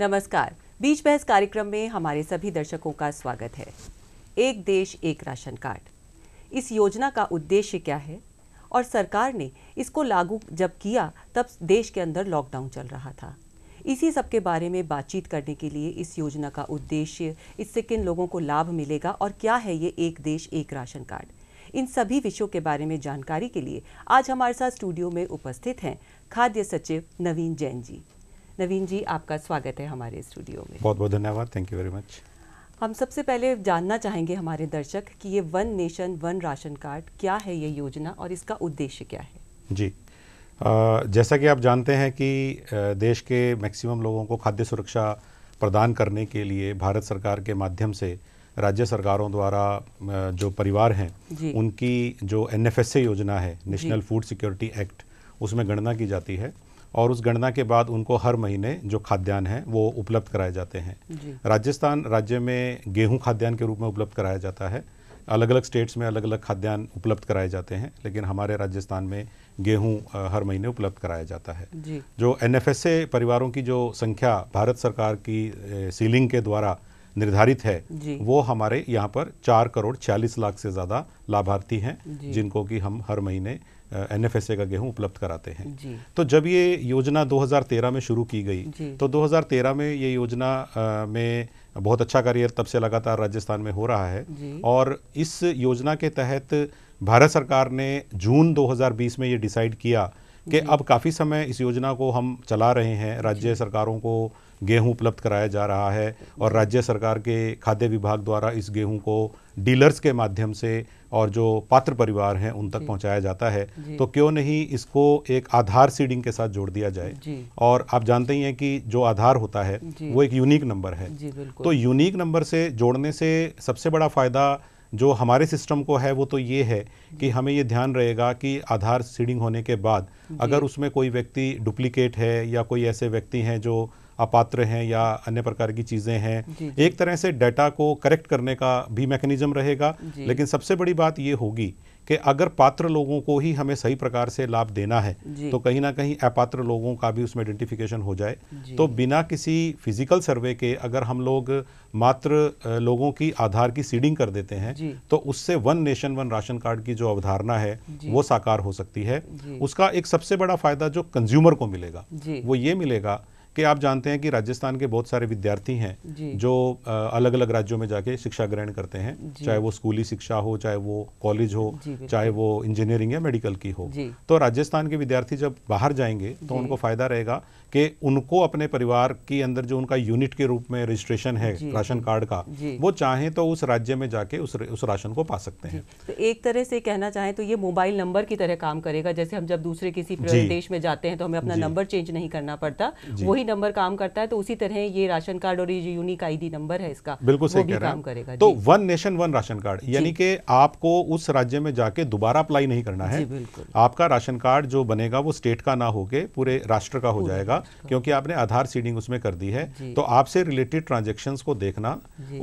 नमस्कार बीच बहस कार्यक्रम में हमारे सभी दर्शकों का स्वागत है एक देश एक राशन कार्ड इस योजना का उद्देश्य क्या है और सरकार ने इसको लागू जब किया तब देश के अंदर लॉकडाउन चल रहा था इसी सब के बारे में बातचीत करने के लिए इस योजना का उद्देश्य इससे किन लोगों को लाभ मिलेगा और क्या है ये एक देश एक राशन कार्ड इन सभी विषयों के बारे में जानकारी के लिए आज हमारे साथ स्टूडियो में उपस्थित हैं खाद्य सचिव नवीन जैन जी नवीन जी आपका स्वागत है हमारे स्टूडियो में बहुत बहुत धन्यवाद थैंक यू वेरी मच हम सबसे पहले जानना चाहेंगे हमारे दर्शक कि ये one nation one ration card क्या है ये योजना और इसका उद्देश्य क्या है जी आ, जैसा कि आप जानते हैं कि देश के मैक्सिमम लोगों को खाद्य सुरक्षा प्रदान करने के लिए भारत सरकार के माध्यम से राज्य सरकारों द्वारा जो परिवार हैं उनकी जो एन योजना है नेशनल फूड सिक्योरिटी एक्ट उसमें गणना की जाती है और उस गणना के बाद उनको हर महीने जो खाद्यान्न है वो उपलब्ध कराए जाते हैं राजस्थान राज्य में गेहूं खाद्यान्न के रूप में उपलब्ध कराया जाता है अलग अलग स्टेट्स में अलग अलग खाद्यान्न उपलब्ध कराए जाते हैं लेकिन हमारे राजस्थान में गेहूं हर महीने उपलब्ध कराया जाता है जो एन परिवारों की जो संख्या भारत सरकार की सीलिंग के द्वारा निर्धारित है वो हमारे यहाँ पर चार करोड़ छियालीस लाख से ज़्यादा लाभार्थी हैं जिनको कि हम हर महीने एन का गेहूं उपलब्ध कराते हैं तो जब ये योजना 2013 में शुरू की गई तो 2013 में ये योजना uh, में बहुत अच्छा करियर तब से लगातार राजस्थान में हो रहा है और इस योजना के तहत भारत सरकार ने जून 2020 में ये डिसाइड किया कि अब काफ़ी समय इस योजना को हम चला रहे हैं राज्य सरकारों को गेहूं उपलब्ध कराया जा रहा है और राज्य सरकार के खाद्य विभाग द्वारा इस गेहूं को डीलर्स के माध्यम से और जो पात्र परिवार हैं उन तक पहुंचाया जाता है तो क्यों नहीं इसको एक आधार सीडिंग के साथ जोड़ दिया जाए और आप जानते ही हैं कि जो आधार होता है वो एक यूनिक नंबर है तो यूनिक नंबर से जोड़ने से सबसे बड़ा फ़ायदा जो हमारे सिस्टम को है वो तो ये है कि हमें ये ध्यान रहेगा कि आधार सीडिंग होने के बाद अगर उसमें कोई व्यक्ति डुप्लीकेट है या कोई ऐसे व्यक्ति हैं जो अपात्र हैं या अन्य प्रकार की चीज़ें हैं एक तरह से डाटा को करेक्ट करने का भी मैकेनिज्म रहेगा लेकिन सबसे बड़ी बात ये होगी कि अगर पात्र लोगों को ही हमें सही प्रकार से लाभ देना है तो कहीं ना कहीं अपात्र लोगों का भी उसमें आइडेंटिफिकेशन हो जाए तो बिना किसी फिजिकल सर्वे के अगर हम लोग मात्र लोगों की आधार की सीडिंग कर देते हैं तो उससे one nation one ration card की जो अवधारणा है वो साकार हो सकती है उसका एक सबसे बड़ा फायदा जो कंज्यूमर को मिलेगा वो ये मिलेगा कि आप जानते हैं कि राजस्थान के बहुत सारे विद्यार्थी हैं जो अलग अलग राज्यों में जाके शिक्षा ग्रहण करते हैं चाहे वो स्कूली शिक्षा हो चाहे वो कॉलेज हो चाहे वो इंजीनियरिंग या मेडिकल की हो तो राजस्थान के विद्यार्थी जब बाहर जाएंगे तो उनको फायदा रहेगा कि उनको अपने परिवार के अंदर जो उनका यूनिट के रूप में रजिस्ट्रेशन है राशन कार्ड का वो चाहें तो उस राज्य में जाके उस उस राशन को पा सकते हैं तो एक तरह से कहना चाहें तो ये मोबाइल नंबर की तरह काम करेगा जैसे हम जब दूसरे किसी देश में जाते हैं तो हमें अपना नंबर चेंज नहीं करना पड़ता वही नंबर काम करता है तो उसी तरह ये राशन कार्ड और ये यूनिक आई नंबर है इसका बिल्कुल सही काम करेगा तो one nation one ration card यानी कि आपको उस राज्य में जाके दोबारा अप्लाई नहीं करना है आपका राशन कार्ड जो बनेगा वो स्टेट का ना होके पूरे राष्ट्र का हो जाएगा होगा क्योंकि आपने आधार सीडिंग उसमें कर दी है तो आपसे रिलेटेड ट्रांजेक्शन को देखना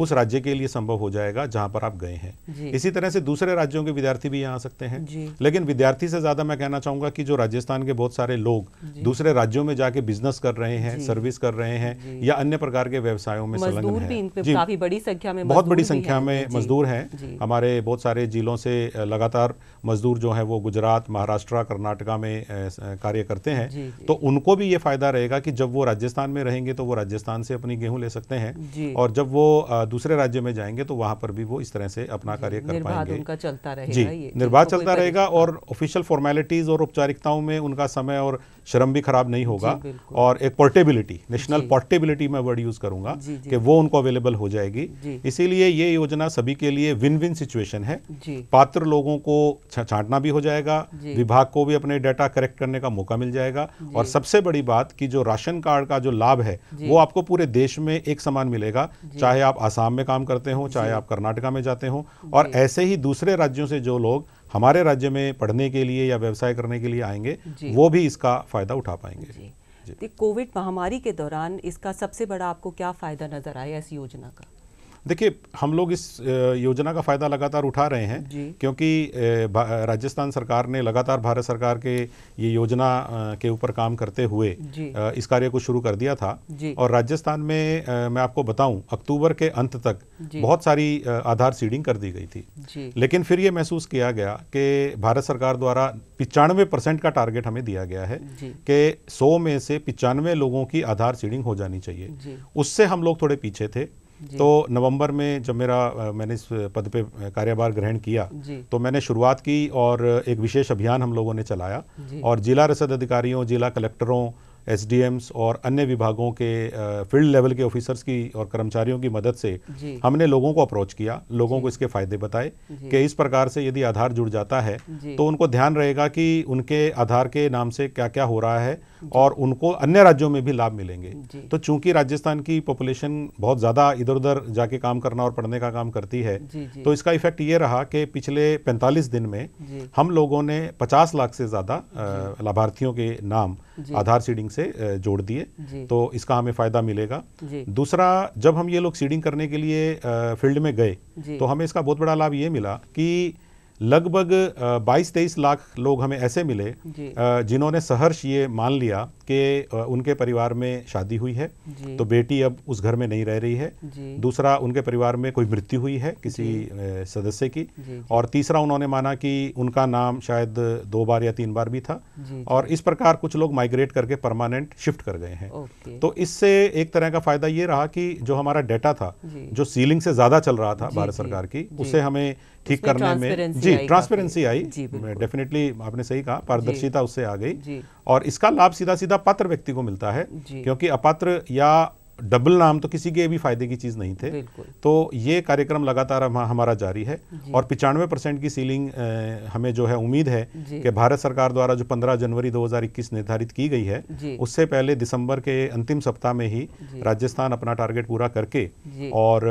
उस राज्य के लिए संभव हो जाएगा जहां पर आप गए हैं इसी तरह से दूसरे राज्यों के विद्यार्थी भी यहाँ आ सकते हैं लेकिन विद्यार्थी से ज़्यादा मैं कहना चाहूंगा कि जो राजस्थान के बहुत सारे लोग दूसरे राज्यों में जाके बिजनेस कर रहे हैं सर्विस कर रहे हैं या अन्य प्रकार के व्यवसायों में संलग्न है काफी बड़ी संख्या में बहुत बड़ी संख्या में मजदूर है हमारे बहुत सारे जिलों से लगातार मजदूर जो है वो गुजरात महाराष्ट्र कर्नाटका में कार्य करते हैं तो उनको भी ये फायदा फ़ायदा रहेगा कि जब वो राजस्थान में रहेंगे तो वो राजस्थान से अपनी गेहूं ले सकते हैं और जब वो दूसरे राज्य में जाएंगे तो वहां पर भी वो इस तरह से अपना कार्य कर पाएंगे उनका चलता रहेगा जी निर्बाध तो चलता रहेगा और ऑफिशियल फॉर्मेलिटीज़ और औपचारिकताओं में उनका समय और श्रम भी खराब नहीं होगा और एक पोर्टेबिलिटी नेशनल पोर्टेबिलिटी मैं वर्ड यूज़ करूंगा कि वो उनको अवेलेबल हो जाएगी इसीलिए ये योजना सभी के लिए विन विन सिचुएशन है पात्र लोगों को छांटना भी हो जाएगा विभाग को भी अपने डाटा करेक्ट करने का मौका मिल जाएगा और सबसे बड़ी बात की जो राशन कार्ड का जो लाभ है वो आपको पूरे देश में एक समान मिलेगा चाहे आप आसाम में काम करते हो चाहे आप कर्नाटका में जाते हो और ऐसे ही दूसरे राज्यों से जो लोग हमारे राज्य में पढ़ने के लिए या व्यवसाय करने के लिए आएंगे वो भी इसका फ़ायदा उठा पाएंगे तो कोविड महामारी के दौरान इसका सबसे बड़ा आपको क्या फ़ायदा नज़र आया इस योजना का देखिए हम लोग इस योजना का फ़ायदा लगातार उठा रहे हैं क्योंकि राजस्थान सरकार ने लगातार भारत सरकार के ये योजना के ऊपर काम करते हुए इस कार्य को शुरू कर दिया था और राजस्थान में मैं आपको बताऊं अक्टूबर के अंत तक बहुत सारी आधार सीडिंग कर दी गई थी लेकिन फिर ये महसूस किया गया कि भारत सरकार द्वारा पिचानवे परसेंट का टारगेट हमें दिया गया है कि सौ में से पिचानवे लोगों की आधार सीडिंग हो जानी चाहिए उससे हम लोग थोड़े पीछे थे तो नवंबर में जब मेरा मैंने इस पद पे कार्यभार ग्रहण किया तो मैंने शुरुआत की और एक विशेष अभियान हम लोगों ने चलाया और जिला रसद अधिकारियों जिला कलेक्टरों एसडीएम्स और अन्य विभागों के फील्ड लेवल के ऑफिसर्स की और कर्मचारियों की मदद से हमने लोगों को अप्रोच किया लोगों को इसके फायदे बताए कि इस प्रकार से यदि आधार जुड़ जाता है तो उनको ध्यान रहेगा कि उनके आधार के नाम से क्या क्या हो रहा है और उनको अन्य राज्यों में भी लाभ मिलेंगे तो चूंकि राजस्थान की पॉपुलेशन बहुत ज़्यादा इधर उधर जाके काम करना और पढ़ने का काम करती है तो इसका इफेक्ट ये रहा कि पिछले 45 दिन में हम लोगों ने 50 लाख से ज़्यादा लाभार्थियों के नाम आधार सीडिंग से जोड़ दिए तो इसका हमें फ़ायदा मिलेगा दूसरा जब हम ये लोग सीडिंग करने के लिए फील्ड में गए तो हमें इसका बहुत बड़ा लाभ ये मिला कि लगभग 22-23 लाख लोग हमें ऐसे मिले जिन्होंने सहर्ष ये मान लिया कि उनके परिवार में शादी हुई है तो बेटी अब उस घर में नहीं रह रही है दूसरा उनके परिवार में कोई मृत्यु हुई है किसी सदस्य की और तीसरा उन्होंने माना कि उनका नाम शायद दो बार या तीन बार भी था और इस प्रकार कुछ लोग माइग्रेट करके परमानेंट शिफ्ट कर गए हैं तो इससे एक तरह का फायदा ये रहा कि जो हमारा डेटा था जो सीलिंग से ज़्यादा चल रहा था भारत सरकार की उसे हमें ठीक करने में जी ट्रांसपेरेंसी आई डेफिनेटली आपने सही कहा पारदर्शिता उससे आ गई और इसका लाभ सीधा सीधा पात्र व्यक्ति को मिलता है क्योंकि अपात्र या डबल नाम तो किसी के भी फायदे की चीज़ नहीं थे तो ये कार्यक्रम लगातार हमारा जारी है और पिचानवे परसेंट की सीलिंग हमें जो है उम्मीद है कि भारत सरकार द्वारा जो 15 जनवरी 2021 निर्धारित की गई है उससे पहले दिसंबर के अंतिम सप्ताह में ही राजस्थान अपना टारगेट पूरा करके और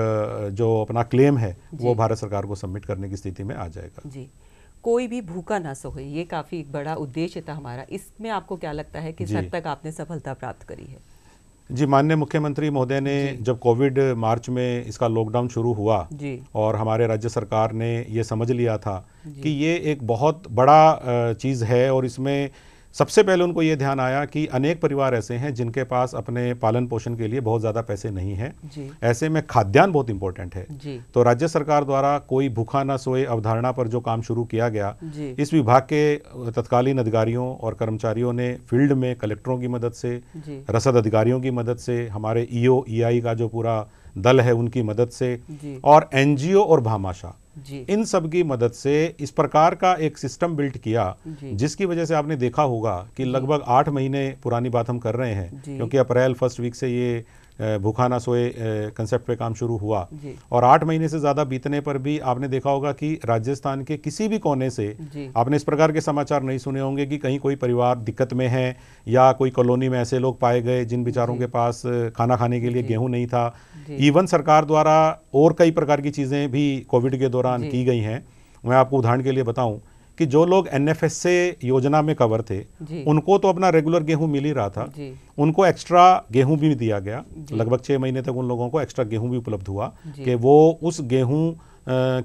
जो अपना क्लेम है वो भारत सरकार को सबमिट करने की स्थिति में आ जाएगा कोई भी भूखा ना सोए ये काफ़ी बड़ा उद्देश्य था हमारा इसमें आपको क्या लगता है किस तक आपने सफलता प्राप्त करी है जी माननीय मुख्यमंत्री महोदय ने जब कोविड मार्च में इसका लॉकडाउन शुरू हुआ और हमारे राज्य सरकार ने ये समझ लिया था कि ये एक बहुत बड़ा चीज़ है और इसमें सबसे पहले उनको ये ध्यान आया कि अनेक परिवार ऐसे हैं जिनके पास अपने पालन पोषण के लिए बहुत ज़्यादा पैसे नहीं हैं ऐसे में खाद्यान्न बहुत इंपॉर्टेंट है तो राज्य सरकार द्वारा कोई भूखा न सोए अवधारणा पर जो काम शुरू किया गया इस विभाग के तत्कालीन अधिकारियों और कर्मचारियों ने फील्ड में कलेक्टरों की मदद से रसद अधिकारियों की मदद से हमारे ईओ e ई e का जो पूरा दल है उनकी मदद से और एनजीओ और भामाशाह इन सब की मदद से इस प्रकार का एक सिस्टम बिल्ट किया जिसकी वजह से आपने देखा होगा कि लगभग आठ महीने पुरानी बात हम कर रहे हैं क्योंकि अप्रैल फर्स्ट वीक से ये भूखा ना सोए कंसेप्ट पे काम शुरू हुआ और आठ महीने से ज़्यादा बीतने पर भी आपने देखा होगा कि राजस्थान के किसी भी कोने से आपने इस प्रकार के समाचार नहीं सुने होंगे कि कहीं कोई परिवार दिक्कत में है या कोई कॉलोनी में ऐसे लोग पाए गए जिन बिचारों के पास खाना खाने के लिए गेहूँ नहीं था इवन सरकार द्वारा और कई प्रकार की चीज़ें भी कोविड के दौरान की गई हैं मैं आपको उदाहरण के लिए बताऊँ कि जो लोग एन से योजना में कवर थे उनको तो अपना रेगुलर गेहूं मिल ही रहा था उनको एक्स्ट्रा गेहूं भी दिया गया लगभग छः महीने तक उन लोगों को एक्स्ट्रा गेहूं भी उपलब्ध हुआ कि वो उस गेहूं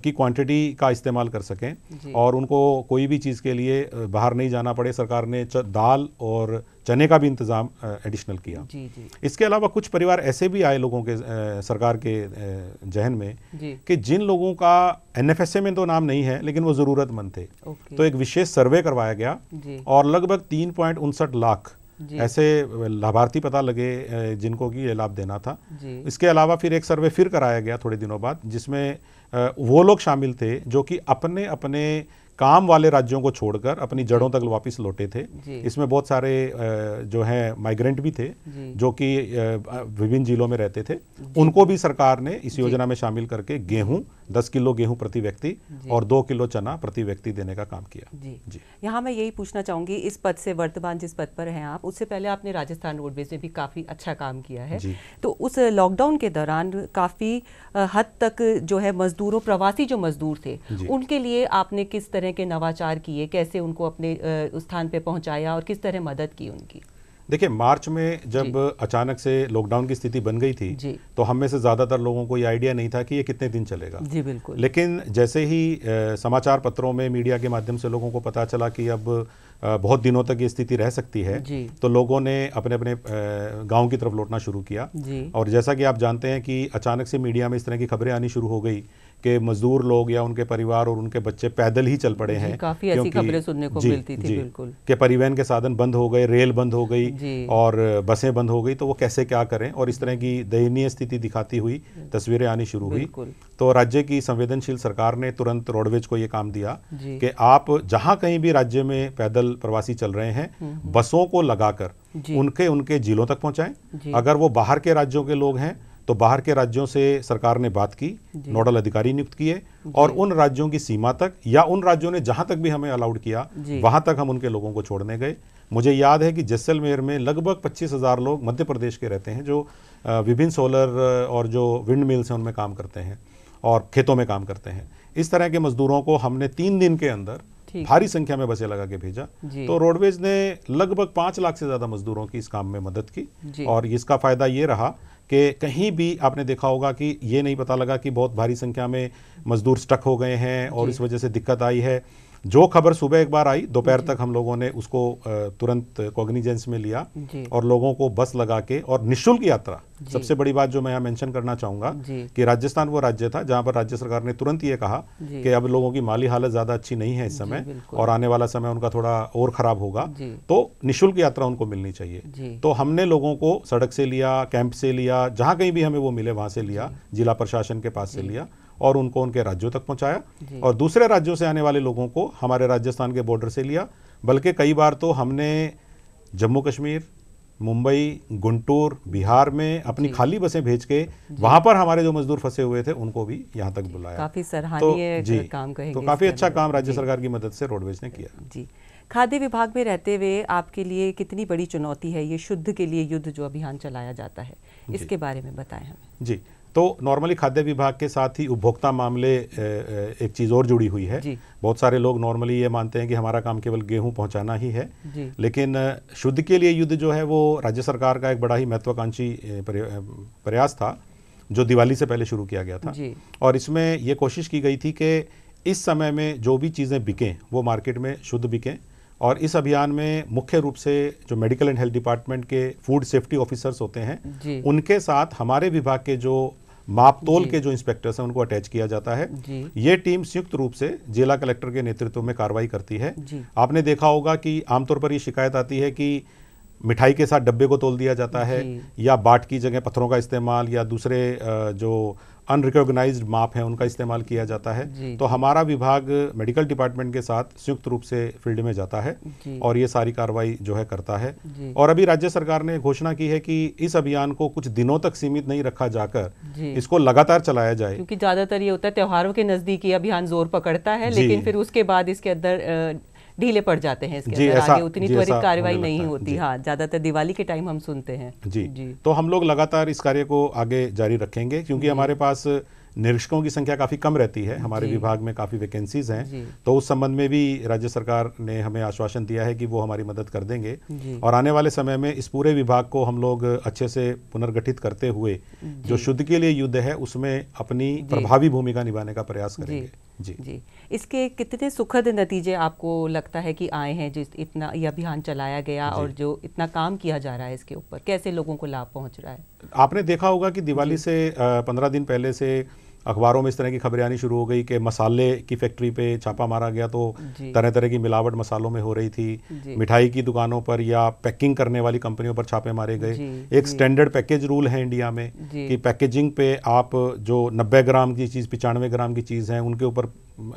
की क्वांटिटी का इस्तेमाल कर सकें और उनको कोई भी चीज़ के लिए बाहर नहीं जाना पड़े सरकार ने दाल और चने का भी इंतज़ाम एडिशनल किया जी जी इसके अलावा कुछ परिवार ऐसे भी आए लोगों के आ, सरकार के जहन में कि जिन लोगों का एनएफएसए में तो नाम नहीं है लेकिन वो ज़रूरतमंद थे तो एक विशेष सर्वे करवाया गया और लगभग तीन लाख ऐसे लाभार्थी पता लगे जिनको कि ये लाभ देना था इसके अलावा फिर एक सर्वे फिर कराया गया थोड़े दिनों बाद जिसमें वो लोग शामिल थे जो कि अपने अपने काम वाले राज्यों को छोड़कर अपनी जड़ों तक वापस लौटे थे इसमें बहुत सारे जो हैं माइग्रेंट भी थे जो कि विभिन्न जिलों में रहते थे उनको भी सरकार ने इस योजना में शामिल करके गेहूं दस किलो गेहूं प्रति व्यक्ति और दो किलो चना प्रति व्यक्ति देने का काम किया जी जी यहाँ मैं यही पूछना चाहूंगी इस पद से वर्तमान जिस पद पर हैं आप उससे पहले आपने राजस्थान रोडवेज में भी काफ़ी अच्छा काम किया है तो उस लॉकडाउन के दौरान काफ़ी हद तक जो है मजदूरों प्रवासी जो मजदूर थे उनके लिए आपने किस तरह के नवाचार किए कैसे उनको अपने स्थान पर पहुँचाया और किस तरह मदद की उनकी देखिए मार्च में जब अचानक से लॉकडाउन की स्थिति बन गई थी तो हम में से ज़्यादातर लोगों को ये आइडिया नहीं था कि ये कितने दिन चलेगा जी बिल्कुल लेकिन जैसे ही समाचार पत्रों में मीडिया के माध्यम से लोगों को पता चला कि अब बहुत दिनों तक ये स्थिति रह सकती है तो लोगों ने अपने अपने गांव की तरफ लौटना शुरू किया और जैसा कि आप जानते हैं कि अचानक से मीडिया में इस तरह की खबरें आनी शुरू हो गई के मजदूर लोग या उनके परिवार और उनके बच्चे पैदल ही चल पड़े हैं काफी ऐसी खबरें सुनने को जी, मिलती थी बिल्कुल के परिवहन के साधन बंद हो गए रेल बंद हो गई और बसें बंद हो गई तो वो कैसे क्या करें और इस तरह की दयनीय स्थिति दिखाती हुई तस्वीरें आनी शुरू हुई तो राज्य की संवेदनशील सरकार ने तुरंत रोडवेज को ये काम दिया कि आप जहाँ कहीं भी राज्य में पैदल प्रवासी चल रहे हैं हम्म, हम्म। बसों को लगाकर उनके उनके जिलों तक पहुँचाएं अगर वो बाहर के राज्यों के लोग हैं तो बाहर के राज्यों से सरकार ने बात की नोडल अधिकारी नियुक्त किए और उन राज्यों की सीमा तक या उन राज्यों ने जहां तक भी हमें अलाउड किया वहां तक हम उनके लोगों को छोड़ने गए मुझे याद है कि जैसलमेर में लगभग पच्चीस हज़ार लोग मध्य प्रदेश के रहते हैं जो विभिन्न सोलर और जो विंड मिल्स हैं उनमें काम करते हैं और खेतों में काम करते हैं इस तरह के मजदूरों को हमने तीन दिन के अंदर भारी संख्या में बसे लगा के भेजा तो रोडवेज ने लगभग पांच लाख से ज़्यादा मजदूरों की इस काम में मदद की और इसका फ़ायदा ये रहा कि कहीं भी आपने देखा होगा कि ये नहीं पता लगा कि बहुत भारी संख्या में मजदूर स्टक हो गए हैं और इस वजह से दिक्कत आई है जो खबर सुबह एक बार आई दोपहर तक हम लोगों ने उसको तुरंत कॉग्निजेंस में लिया और लोगों को बस लगा के और निःशुल्क यात्रा सबसे बड़ी बात जो मैं यहाँ मेंशन करना चाहूंगा कि राजस्थान वो राज्य था जहाँ पर राज्य सरकार ने तुरंत ये कहा कि अब लोगों की माली हालत ज़्यादा अच्छी नहीं है इस समय और आने वाला समय उनका थोड़ा और ख़राब होगा तो निःशुल्क यात्रा उनको मिलनी चाहिए तो हमने लोगों को सड़क से लिया कैंप से लिया जहाँ कहीं भी हमें वो मिले वहां से लिया जिला प्रशासन के पास से लिया और उनको उनके राज्यों तक पहुंचाया और दूसरे राज्यों से आने वाले लोगों को हमारे राजस्थान के बॉर्डर से लिया बल्कि कई बार तो हमने जम्मू कश्मीर मुंबई गुंटूर बिहार में अपनी खाली बसें भेज के वहाँ पर हमारे जो मजदूर फंसे हुए थे उनको भी यहाँ तक बुलाया काफी तो सराहनीय तो, काम कहेंगे तो काफी अच्छा काम राज्य सरकार की मदद से रोडवेज ने किया जी खाद्य विभाग में रहते हुए आपके लिए कितनी बड़ी चुनौती है ये शुद्ध के लिए युद्ध जो अभियान चलाया जाता है इसके बारे में बताएं हमें जी तो नॉर्मली खाद्य विभाग के साथ ही उपभोक्ता मामले एक चीज़ और जुड़ी हुई है बहुत सारे लोग नॉर्मली ये मानते हैं कि हमारा काम केवल गेहूं पहुंचाना ही है लेकिन शुद्ध के लिए युद्ध जो है वो राज्य सरकार का एक बड़ा ही महत्वाकांक्षी प्रयास था जो दिवाली से पहले शुरू किया गया था और इसमें ये कोशिश की गई थी कि इस समय में जो भी चीज़ें बिकें वो मार्केट में शुद्ध बिकें और इस अभियान में मुख्य रूप से जो मेडिकल एंड हेल्थ डिपार्टमेंट के फूड सेफ्टी ऑफिसर्स होते हैं उनके साथ हमारे विभाग के जो मापतोल के जो इंस्पेक्टर्स हैं उनको अटैच किया जाता है ये टीम संयुक्त रूप से जिला कलेक्टर के नेतृत्व में कार्रवाई करती है आपने देखा होगा कि आमतौर पर ये शिकायत आती है कि मिठाई के साथ डब्बे को तोल दिया जाता है या बाट की जगह पत्थरों का इस्तेमाल या दूसरे जो अनरिकोगनाइज माप हैं उनका इस्तेमाल किया जाता है तो हमारा विभाग मेडिकल डिपार्टमेंट के साथ संयुक्त रूप से फील्ड में जाता है और ये सारी कार्रवाई जो है करता है और अभी राज्य सरकार ने घोषणा की है कि इस अभियान को कुछ दिनों तक सीमित नहीं रखा जाकर इसको लगातार चलाया जाए क्योंकि ज़्यादातर ये होता है त्योहारों के नजदीक ये अभियान जोर पकड़ता है लेकिन फिर उसके बाद इसके अंदर ढीले पड़ जाते हैं इसके अंदर आगे उतनी त्वरित कार्रवाई नहीं होती हाँ ज़्यादातर दिवाली के टाइम हम सुनते हैं जी जी तो हम लोग लगातार इस कार्य को आगे जारी रखेंगे क्योंकि हमारे पास निरीक्षकों की संख्या काफ़ी कम रहती है हमारे विभाग में काफ़ी वैकेंसीज हैं तो उस संबंध में भी राज्य सरकार ने हमें आश्वासन दिया है कि वो हमारी मदद कर देंगे और आने वाले समय में इस पूरे विभाग को हम लोग अच्छे से पुनर्गठित करते हुए जो शुद्ध के लिए युद्ध है उसमें अपनी प्रभावी भूमिका निभाने का प्रयास करेंगे जी जी इसके कितने सुखद नतीजे आपको लगता है कि आए हैं जिस इतना ये अभियान चलाया गया और जो इतना काम किया जा रहा है इसके ऊपर कैसे लोगों को लाभ पहुंच रहा है आपने देखा होगा कि दिवाली से पंद्रह दिन पहले से अखबारों में इस तरह की खबरें आनी शुरू हो गई कि मसाले की फैक्ट्री पे छापा मारा गया तो तरह तरह की मिलावट मसालों में हो रही थी मिठाई की दुकानों पर या पैकिंग करने वाली कंपनियों पर छापे मारे गए एक स्टैंडर्ड पैकेज रूल है इंडिया में कि पैकेजिंग पे आप जो नब्बे ग्राम की चीज़ पचानवे ग्राम की चीज़ है उनके ऊपर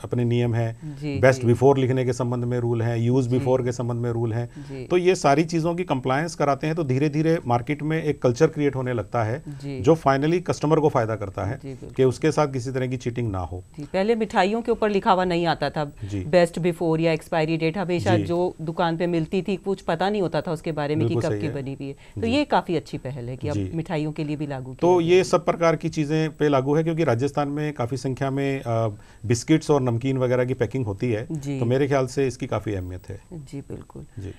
अपने नियम हैं बेस्ट बिफोर लिखने के संबंध में रूल हैं यूज़ बिफोर के संबंध में रूल हैं तो ये सारी चीज़ों की कंप्लायंस कराते हैं तो धीरे धीरे मार्केट में एक कल्चर क्रिएट होने लगता है जो फाइनली कस्टमर को फ़ायदा करता है कि उसके साथ किसी तरह की चीटिंग ना हो पहले मिठाइयों के ऊपर लिखा हुआ नहीं आता था बेस्ट बिफोर या एक्सपायरी डेट हमेशा जो दुकान पर मिलती थी कुछ पता नहीं होता था उसके बारे में कि कब की बनी हुई है तो ये काफ़ी अच्छी पहल है कि अब मिठाइयों के लिए भी लागू तो ये सब प्रकार की चीज़ें पे लागू है क्योंकि राजस्थान में काफ़ी संख्या में बिस्किट्स और नमकीन वगैरह की पैकिंग होती है तो मेरे ख्याल से इसकी काफ़ी अहमियत है जी बिल्कुल जी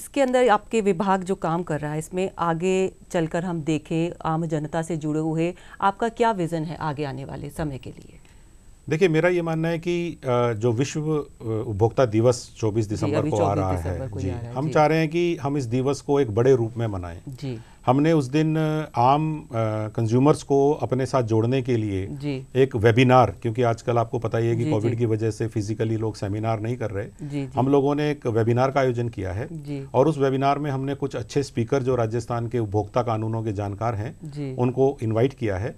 इसके अंदर आपके विभाग जो काम कर रहा है इसमें आगे चलकर हम देखें आम जनता से जुड़े हुए आपका क्या विज़न है आगे आने वाले समय के लिए देखिए मेरा ये मानना है कि जो विश्व उपभोक्ता दिवस 24 दिसंबर को आ रहा है जी हम चाह रहे हैं कि हम इस दिवस को एक बड़े रूप में मनाएं जी हमने उस दिन आम कंज्यूमर्स को अपने साथ जोड़ने के लिए एक वेबिनार क्योंकि आजकल आपको पता ही है कि कोविड की वजह से फिजिकली लोग सेमिनार नहीं कर रहे जी, जी, हम लोगों ने एक वेबिनार का आयोजन किया है और उस वेबिनार में हमने कुछ अच्छे स्पीकर जो राजस्थान के उपभोक्ता कानूनों के जानकार हैं उनको इन्वाइट किया है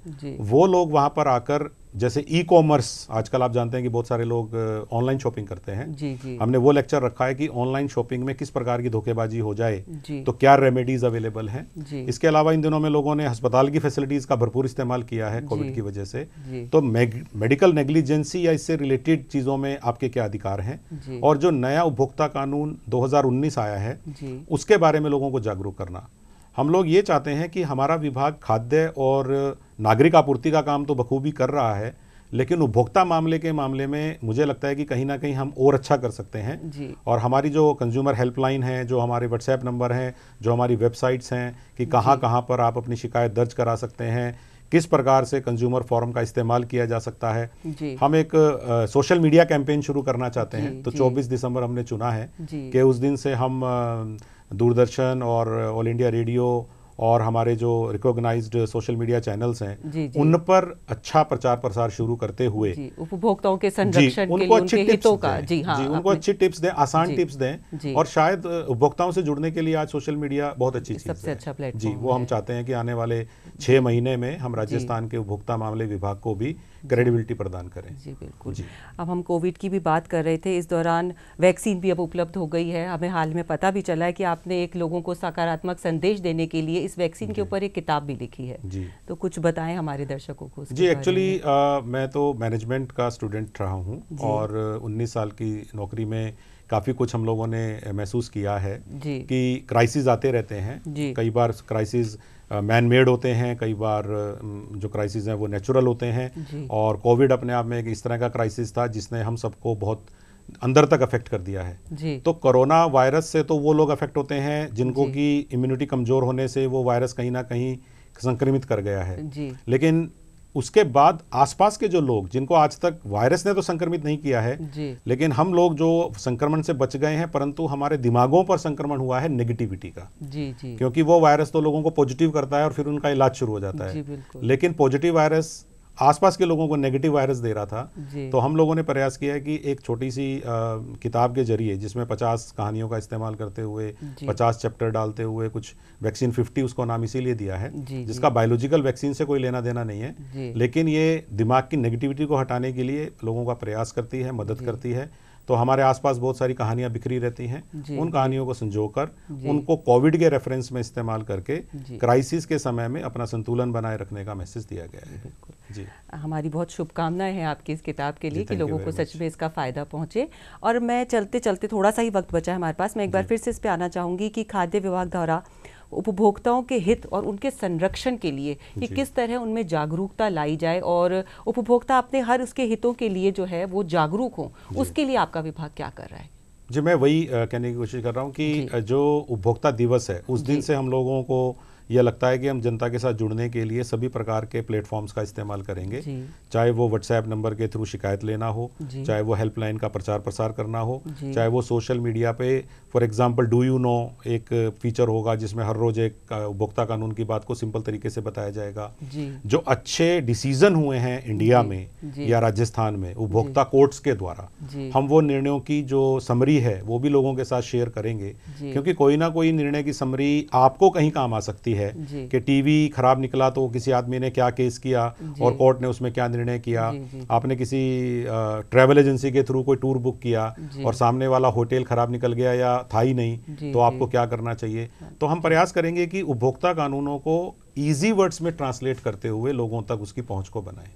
वो लोग वहाँ पर आकर जैसे ई कॉमर्स आजकल आप जानते हैं कि बहुत सारे लोग ऑनलाइन uh, शॉपिंग करते हैं जी जी हमने वो लेक्चर रखा है कि ऑनलाइन शॉपिंग में किस प्रकार की धोखेबाजी हो जाए तो क्या रेमेडीज अवेलेबल हैं इसके अलावा इन दिनों में लोगों ने अस्पताल की फैसिलिटीज का भरपूर इस्तेमाल किया है कोविड की वजह से तो मेडिकल नेग्लिजेंसी या इससे रिलेटेड चीजों में आपके क्या अधिकार हैं और जो नया उपभोक्ता कानून दो आया है उसके बारे में लोगों को जागरूक करना हम लोग ये चाहते हैं कि हमारा विभाग खाद्य और नागरिक आपूर्ति का काम तो बखूबी कर रहा है लेकिन उपभोक्ता मामले के मामले में मुझे लगता है कि कहीं ना कहीं हम और अच्छा कर सकते हैं और हमारी जो कंज्यूमर हेल्पलाइन है जो हमारे व्हाट्सएप नंबर हैं जो हमारी वेबसाइट्स हैं कि कहाँ कहाँ पर आप अपनी शिकायत दर्ज करा सकते हैं किस प्रकार से कंज्यूमर फोरम का इस्तेमाल किया जा सकता है हम एक आ, सोशल मीडिया कैंपेन शुरू करना चाहते हैं तो चौबीस दिसंबर हमने चुना है कि उस दिन से हम आ, दूरदर्शन और ऑल इंडिया रेडियो और हमारे जो रिकॉग्नाइज्ड सोशल मीडिया चैनल्स हैं जी, जी, उन पर अच्छा प्रचार प्रसार शुरू करते हुए उपभोक्ताओं के संरक्षण लिए उनके हितों का जी हाँ जी उनको अच्छी टिप्स दें आसान टिप्स दें और शायद उपभोक्ताओं से जुड़ने के लिए आज सोशल मीडिया बहुत अच्छी चीज सबसे अच्छा प्लेटफॉर्म जी वो हम चाहते हैं कि आने वाले छह महीने में हम राजस्थान के उपभोक्ता मामले विभाग को भी क्रेडिबिलिटी प्रदान करें जी बिल्कुल जी। अब हम कोविड की भी बात कर रहे थे इस दौरान वैक्सीन भी अब उपलब्ध हो गई है हमें हाल में पता भी चला है कि आपने एक लोगों को सकारात्मक संदेश देने के लिए इस वैक्सीन के ऊपर एक किताब भी लिखी है जी तो कुछ बताएं हमारे दर्शकों को जी एक्चुअली मैं तो मैनेजमेंट का स्टूडेंट रहा हूँ और उन्नीस साल की नौकरी में काफ़ी कुछ हम लोगों ने महसूस किया है कि क्राइसिस आते रहते हैं कई बार क्राइसिस मैन मेड होते हैं कई बार जो क्राइसिस हैं वो नेचुरल होते हैं और कोविड अपने आप में एक इस तरह का क्राइसिस था जिसने हम सबको बहुत अंदर तक अफेक्ट कर दिया है तो कोरोना वायरस से तो वो लोग अफेक्ट होते हैं जिनको की इम्यूनिटी कमज़ोर होने से वो वायरस कहीं ना कहीं संक्रमित कर गया है लेकिन उसके बाद आसपास के जो लोग जिनको आज तक वायरस ने तो संक्रमित नहीं किया है लेकिन हम लोग जो संक्रमण से बच गए हैं परंतु हमारे दिमागों पर संक्रमण हुआ है नेगेटिविटी का जी जी क्योंकि वो वायरस तो लोगों को पॉजिटिव करता है और फिर उनका इलाज शुरू हो जाता है लेकिन पॉजिटिव वायरस आसपास के लोगों को नेगेटिव वायरस दे रहा था तो हम लोगों ने प्रयास किया कि एक छोटी सी आ, किताब के जरिए जिसमें 50 कहानियों का इस्तेमाल करते हुए 50 चैप्टर डालते हुए कुछ वैक्सीन 50 उसको नाम इसीलिए दिया है जी, जिसका बायोलॉजिकल वैक्सीन से कोई लेना देना नहीं है लेकिन ये दिमाग की नेगेटिविटी को हटाने के लिए लोगों का प्रयास करती है मदद करती है तो हमारे आसपास बहुत सारी कहानियां बिखरी रहती हैं उन कहानियों को संजोकर उनको कोविड के रेफरेंस में इस्तेमाल करके क्राइसिस के समय में अपना संतुलन बनाए रखने का मैसेज दिया गया है जी हमारी बहुत शुभकामनाएं हैं आपकी इस किताब के लिए कि लोगों को सच में इसका फ़ायदा पहुंचे और मैं चलते चलते थोड़ा सा ही वक्त बचा है हमारे पास मैं एक बार फिर से इस पर आना चाहूंगी कि खाद्य विभाग द्वारा उपभोक्ताओं के हित और उनके संरक्षण के लिए कि किस तरह उनमें जागरूकता लाई जाए और उपभोक्ता अपने हर उसके हितों के लिए जो है वो जागरूक हो उसके लिए आपका विभाग क्या कर रहा है जी मैं वही कहने की कोशिश कर रहा हूँ कि जो उपभोक्ता दिवस है उस दिन से हम लोगों को यह लगता है कि हम जनता के साथ जुड़ने के लिए सभी प्रकार के प्लेटफॉर्म्स का इस्तेमाल करेंगे चाहे वो व्हाट्सएप नंबर के थ्रू शिकायत लेना हो चाहे वो हेल्पलाइन का प्रचार प्रसार करना हो चाहे वो सोशल मीडिया पे for example do you know एक फीचर होगा जिसमें हर रोज एक उपभोक्ता कानून की बात को सिंपल तरीके से बताया जाएगा जो अच्छे डिसीजन हुए हैं इंडिया में या राजस्थान में उपभोक्ता कोर्ट्स के द्वारा हम वो निर्णयों की जो समरी है वो भी लोगों के साथ शेयर करेंगे क्योंकि कोई ना कोई निर्णय की समरी आपको कहीं काम आ सकती है है कि टीवी खराब निकला तो किसी आदमी ने क्या केस किया और कोर्ट ने उसमें क्या निर्णय किया आपने किसी ट्रेवल एजेंसी के थ्रू कोई टूर बुक किया और सामने वाला होटल खराब निकल गया या था ही नहीं तो आपको क्या करना चाहिए हाँ, तो हम प्रयास करेंगे कि उपभोक्ता कानूनों को ईजी वर्ड्स में ट्रांसलेट करते हुए लोगों तक उसकी पहुँच को बनाएं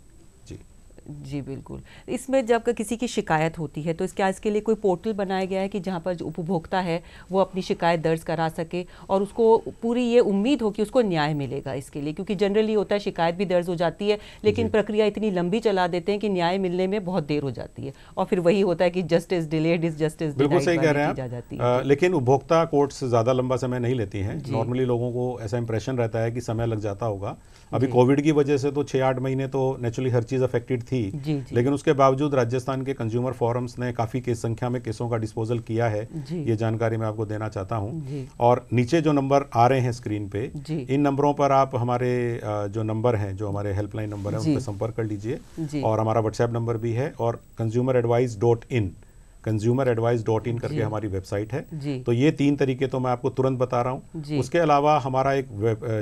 जी बिल्कुल इसमें जब किसी की शिकायत होती है तो क्या इसके लिए कोई पोर्टल बनाया गया है कि जहाँ पर उपभोक्ता है वो अपनी शिकायत दर्ज करा सके और उसको पूरी ये उम्मीद हो कि उसको न्याय मिलेगा इसके लिए क्योंकि जनरली होता है शिकायत भी दर्ज हो जाती है लेकिन प्रक्रिया इतनी लंबी चला देते हैं कि न्याय मिलने में बहुत देर हो जाती है और फिर वही होता है कि जस्टिस डिलेड इज जस्टिस बिल्कुल सही कह रहे हैं लेकिन उपभोक्ता कोर्ट से ज़्यादा लंबा समय नहीं लेती हैं नॉर्मली लोगों को ऐसा इंप्रेशन रहता है कि समय लग जाता होगा अभी कोविड की वजह से तो छः आठ महीने तो नेचुरली हर चीज़ अफेक्टेड थी थी जी, जी. लेकिन उसके बावजूद राजस्थान के कंज्यूमर फोरम्स ने काफ़ी केस संख्या में केसों का डिस्पोजल किया है जी. ये जानकारी मैं आपको देना चाहता हूँ और नीचे जो नंबर आ रहे हैं स्क्रीन पे जी. इन नंबरों पर आप हमारे जो नंबर हैं जो हमारे हेल्पलाइन नंबर है उन पर संपर्क कर लीजिए और हमारा व्हाट्सएप नंबर भी है और consumer advice dot in consumer advice dot in करके हमारी वेबसाइट है तो ये तीन तरीके तो मैं आपको तुरंत बता रहा हूँ उसके अलावा हमारा एक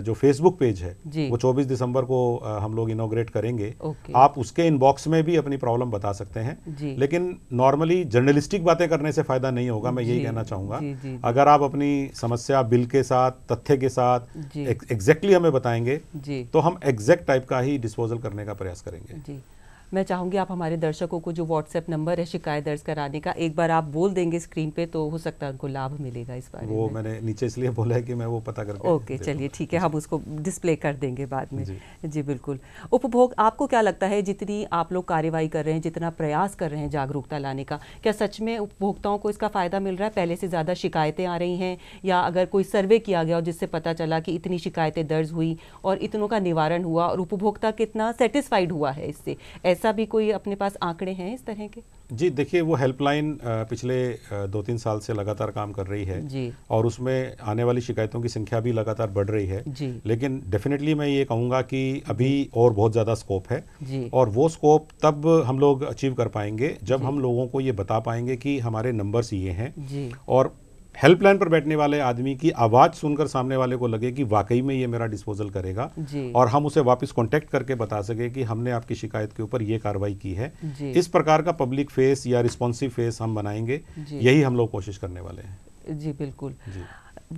जो फेसबुक पेज है वो 24 दिसंबर को हम लोग इनोग्रेट करेंगे आप उसके इनबॉक्स में भी अपनी प्रॉब्लम बता सकते हैं लेकिन नॉर्मली जर्नलिस्टिक बातें करने से फायदा नहीं होगा मैं यही कहना चाहूंगा अगर आप अपनी समस्या बिल के साथ तथ्य के साथ एग्जैक्टली हमें बताएंगे तो हम एग्जैक्ट टाइप का ही डिस्पोजल करने का प्रयास करेंगे मैं चाहूँगी आप हमारे दर्शकों को जो व्हाट्सएप नंबर है शिकायत दर्ज कराने का एक बार आप बोल देंगे स्क्रीन पे तो हो सकता है उनको लाभ मिलेगा इस बारे वो में। मैंने नीचे इसलिए बोला है कि मैं वो पता करके ओके चलिए ठीक है हम उसको डिस्प्ले कर देंगे बाद में जी, जी बिल्कुल उपभोग आपको क्या लगता है जितनी आप लोग कार्यवाही कर रहे हैं जितना प्रयास कर रहे हैं जागरूकता लाने का क्या सच में उपभोक्ताओं को इसका फ़ायदा मिल रहा है पहले से ज़्यादा शिकायतें आ रही हैं या अगर कोई सर्वे किया गया और जिससे पता चला कि इतनी शिकायतें दर्ज हुई और इतनों का निवारण हुआ और उपभोक्ता कितना सेटिस्फाइड हुआ है इससे ऐसा भी कोई अपने पास आंकड़े हैं इस तरह के जी देखिए वो हेल्पलाइन पिछले दो तीन साल से लगातार काम कर रही है जी और उसमें आने वाली शिकायतों की संख्या भी लगातार बढ़ रही है जी लेकिन डेफिनेटली मैं ये कहूँगा कि अभी और बहुत ज़्यादा स्कोप है जी और वो स्कोप तब हम लोग अचीव कर पाएंगे जब हम लोगों को ये बता पाएंगे कि हमारे नंबर्स ये हैं और हेल्पलाइन पर बैठने वाले आदमी की आवाज़ सुनकर सामने वाले को लगे कि वाकई में ये मेरा डिस्पोजल करेगा और हम उसे वापस कांटेक्ट करके बता सके कि हमने आपकी शिकायत के ऊपर ये कार्रवाई की है इस प्रकार का पब्लिक फेस या रिस्पॉन्सिव फेस हम बनाएंगे यही हम लोग कोशिश करने वाले हैं जी बिल्कुल जी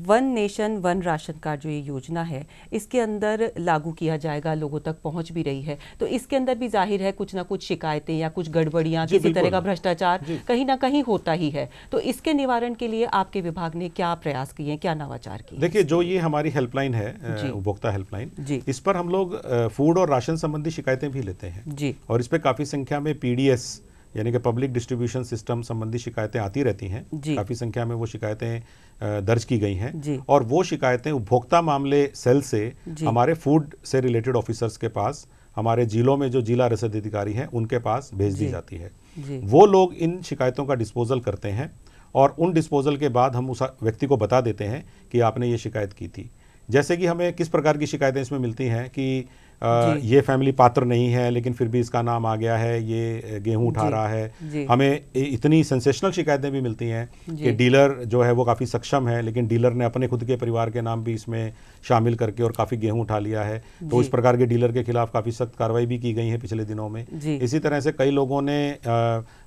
one nation one ration card जो ये योजना है इसके अंदर लागू किया जाएगा लोगों तक पहुंच भी रही है तो इसके अंदर भी जाहिर है कुछ ना कुछ शिकायतें या कुछ गड़बड़ियां किसी तरह का भ्रष्टाचार कहीं ना कहीं होता ही है तो इसके निवारण के लिए आपके विभाग ने क्या प्रयास किए क्या नवाचार किए देखिए जो ये हमारी हेल्पलाइन है उपभोक्ता हेल्पलाइन इस पर हम लोग फूड और राशन संबंधी शिकायतें भी लेते हैं जी और इस पर काफी संख्या में पीडीएस यानी कि पब्लिक डिस्ट्रीब्यूशन सिस्टम संबंधी शिकायतें आती रहती हैं काफ़ी संख्या में वो शिकायतें दर्ज की गई हैं और वो शिकायतें उपभोक्ता मामले सेल से हमारे फूड से रिलेटेड ऑफिसर्स के पास हमारे जिलों में जो जिला रसद अधिकारी हैं उनके पास भेज दी जाती है वो लोग इन शिकायतों का डिस्पोजल करते हैं और उन डिस्पोजल के बाद हम उस व्यक्ति को बता देते हैं कि आपने ये शिकायत की थी जैसे कि हमें किस प्रकार की शिकायतें इसमें मिलती हैं कि ये फैमिली पात्र नहीं है लेकिन फिर भी इसका नाम आ गया है ये गेहूं उठा रहा है हमें इतनी सेंसेशनल शिकायतें भी मिलती हैं कि डीलर जो है वो काफ़ी सक्षम है लेकिन डीलर ने अपने खुद के परिवार के नाम भी इसमें शामिल करके और काफ़ी गेहूं उठा लिया है तो इस प्रकार के डीलर के खिलाफ काफ़ी सख्त कार्रवाई भी की गई है पिछले दिनों में इसी तरह से कई लोगों ने आ,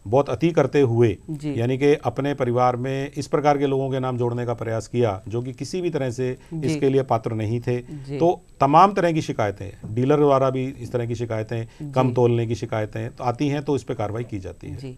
बहुत अति करते हुए यानी कि अपने परिवार में इस प्रकार के लोगों के नाम जोड़ने का प्रयास किया जो कि किसी भी तरह से इसके लिए पात्र नहीं थे तो तमाम तरह की शिकायतें डीलर द्वारा भी इस तरह की शिकायतें कम तोलने की शिकायतें तो आती हैं तो इस पर कार्रवाई की जाती है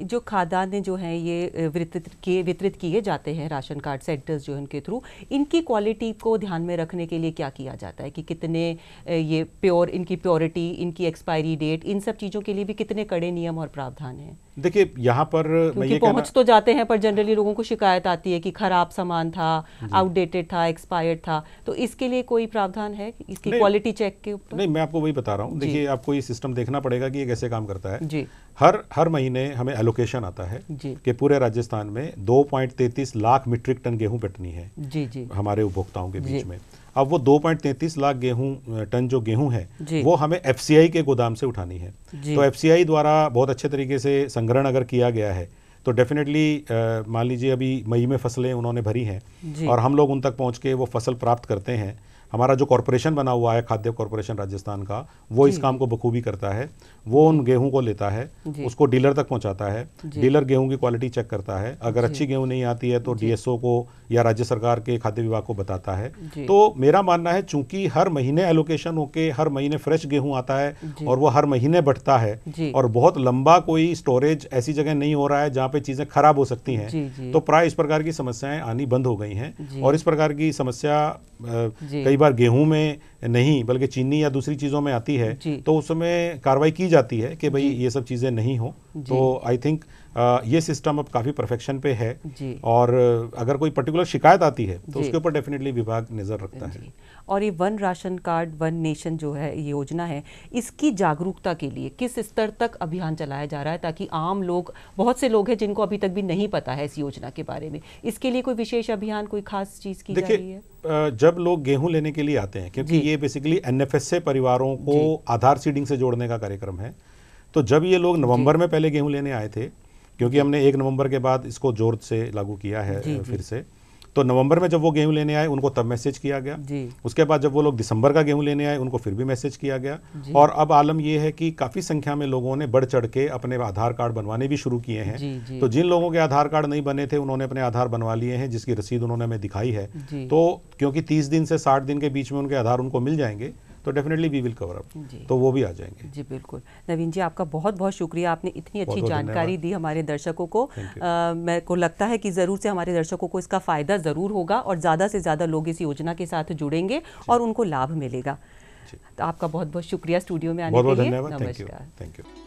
जो खादान जो है ये वितरित किए वितरित किए जाते हैं राशन कार्ड सेंटर्स जो इनके थ्रू इनकी क्वालिटी को ध्यान में रखने के लिए क्या किया जाता है कि कितने ये प्योर इनकी प्योरिटी इनकी एक्सपायरी डेट इन सब चीज़ों के लिए भी कितने कड़े नियम और प्रावधान हैं देखिए यहाँ पर मैं ये पहुंच तो जाते हैं पर जनरली लोगों को शिकायत आती है कि खराब सामान था आउटडेटेड था एक्सपायर्ड था तो इसके लिए कोई प्रावधान है इसकी क्वालिटी चेक के ऊपर नहीं मैं आपको वही बता रहा हूँ देखिए आपको ये सिस्टम देखना पड़ेगा कि ये कैसे काम करता है जी हर हर महीने हमें एलोकेशन आता है कि पूरे राजस्थान में दो लाख मीट्रिक टन गेहूं बटनी है जी जी हमारे उपभोक्ताओं के बीच में अब वो 2.33 लाख गेहूं टन जो गेहूं है वो हमें एफ के गोदाम से उठानी है तो एफ द्वारा बहुत अच्छे तरीके से संग्रहण अगर किया गया है तो डेफिनेटली मान लीजिए अभी मई में फसलें उन्होंने भरी हैं और हम लोग उन तक पहुंच के वो फसल प्राप्त करते हैं हमारा जो कॉरपोरेशन बना हुआ है खाद्य कॉरपोरेशन राजस्थान का वो इस काम को बखूबी करता है वो उन गेहूं को लेता है उसको डीलर तक पहुंचाता है डीलर गेहूं की क्वालिटी चेक करता है अगर अच्छी गेहूं नहीं आती है तो डीएसओ को या राज्य सरकार के खाद्य विभाग को बताता है तो मेरा मानना है चूंकि हर महीने एलोकेशन होके हर महीने फ्रेश गेहूं आता है और वो हर महीने बढ़ता है और बहुत लंबा कोई स्टोरेज ऐसी जगह नहीं हो रहा है जहाँ पे चीजें खराब हो सकती हैं तो प्राय इस प्रकार की समस्याएं आनी बंद हो गई हैं और इस प्रकार की समस्या कई बार गेहूं में नहीं बल्कि चीनी या दूसरी चीज़ों में आती है तो उसमें कार्रवाई की जाती है कि भाई ये सब चीज़ें नहीं हो तो आई थिंक ये सिस्टम अब काफ़ी परफेक्शन पे है और अगर कोई पर्टिकुलर शिकायत आती है तो उसके ऊपर डेफिनेटली विभाग नज़र रखता है और ये one ration card one nation जो है योजना है इसकी जागरूकता के लिए किस स्तर तक अभियान चलाया जा रहा है ताकि आम लोग बहुत से लोग हैं जिनको अभी तक भी नहीं पता है इस योजना के बारे में इसके लिए कोई विशेष अभियान कोई खास चीज़ की जा रही है जब लोग गेहूं लेने के लिए आते हैं क्योंकि ये बेसिकली एन परिवारों को आधार सीडिंग से जोड़ने का कार्यक्रम है तो जब ये लोग नवंबर में पहले गेहूं लेने आए थे क्योंकि हमने एक नवंबर के बाद इसको जोर से लागू किया है फिर से तो नवंबर में जब वो गेहूं लेने आए उनको तब मैसेज किया गया जी। उसके बाद जब वो लोग दिसंबर का गेहूं लेने आए उनको फिर भी मैसेज किया गया और अब आलम यह है कि काफ़ी संख्या में लोगों ने बढ़ चढ़ के अपने आधार कार्ड बनवाने भी शुरू किए हैं तो जिन लोगों के आधार कार्ड नहीं बने थे उन्होंने अपने आधार बनवा लिए हैं जिसकी रसीद उन्होंने हमें दिखाई है तो क्योंकि तीस दिन से साठ दिन के बीच में उनके आधार उनको मिल जाएंगे तो definitely we will cover up तो वो भी आ जाएंगे जी बिल्कुल नवीन जी आपका बहुत बहुत शुक्रिया आपने इतनी अच्छी जानकारी दी हमारे दर्शकों को मेरे को लगता है कि ज़रूर से हमारे दर्शकों को इसका फ़ायदा ज़रूर होगा और ज़्यादा से ज़्यादा लोग इस योजना के साथ जुड़ेंगे और उनको लाभ मिलेगा तो आपका बहुत बहुत शुक्रिया स्टूडियो में आने के लिए नमस्कार थैंक यू